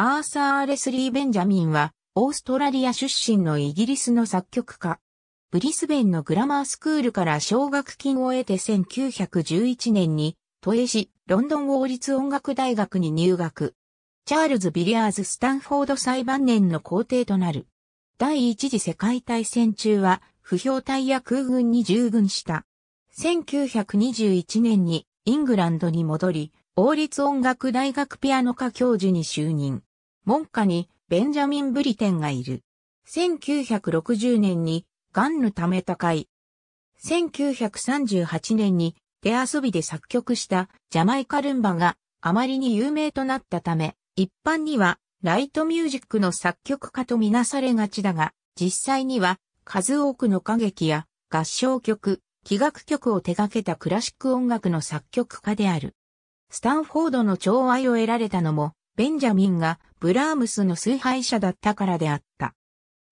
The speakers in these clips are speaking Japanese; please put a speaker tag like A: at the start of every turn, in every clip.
A: アーサー・レスリー・ベンジャミンは、オーストラリア出身のイギリスの作曲家。ブリスベンのグラマースクールから奨学金を得て1911年に、都営市ロンドン王立音楽大学に入学。チャールズ・ビリアーズ・スタンフォード最晩年の皇帝となる。第一次世界大戦中は、不評隊や空軍に従軍した。1921年にイングランドに戻り、王立音楽大学ピアノ科教授に就任。門下にベンジャミン・ブリテンがいる。1960年にガンヌため他会。1938年に手遊びで作曲したジャマイカルンバがあまりに有名となったため、一般にはライトミュージックの作曲家とみなされがちだが、実際には数多くの歌劇や合唱曲、器楽曲を手掛けたクラシック音楽の作曲家である。スタンフォードの寵愛を得られたのも、ベンジャミンがブラームスの崇拝者だったからであった。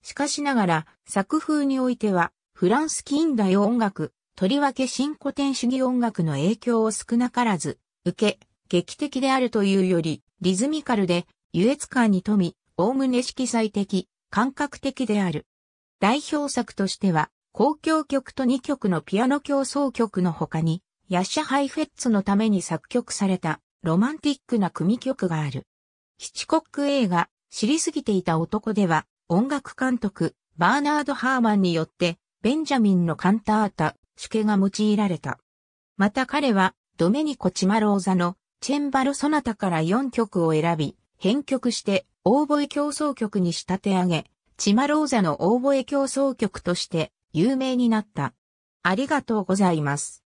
A: しかしながら、作風においては、フランス近代音楽、とりわけ新古典主義音楽の影響を少なからず、受け、劇的であるというより、リズミカルで、優越感に富み、おおむね色彩的、感覚的である。代表作としては、公共曲と2曲のピアノ競争曲の他に、ヤッシャ・ハイフェッツのために作曲された、ロマンティックな組曲がある。ヒチコック映画、知りすぎていた男では、音楽監督、バーナード・ハーマンによって、ベンジャミンのカンタータ、主家が用いられた。また彼は、ドメニコ・チマローザの、チェンバロ・ソナタから4曲を選び、編曲して、オーボエ競争曲に仕立て上げ、チマローザのオーボエ競争曲として、有名になった。ありがとうございます。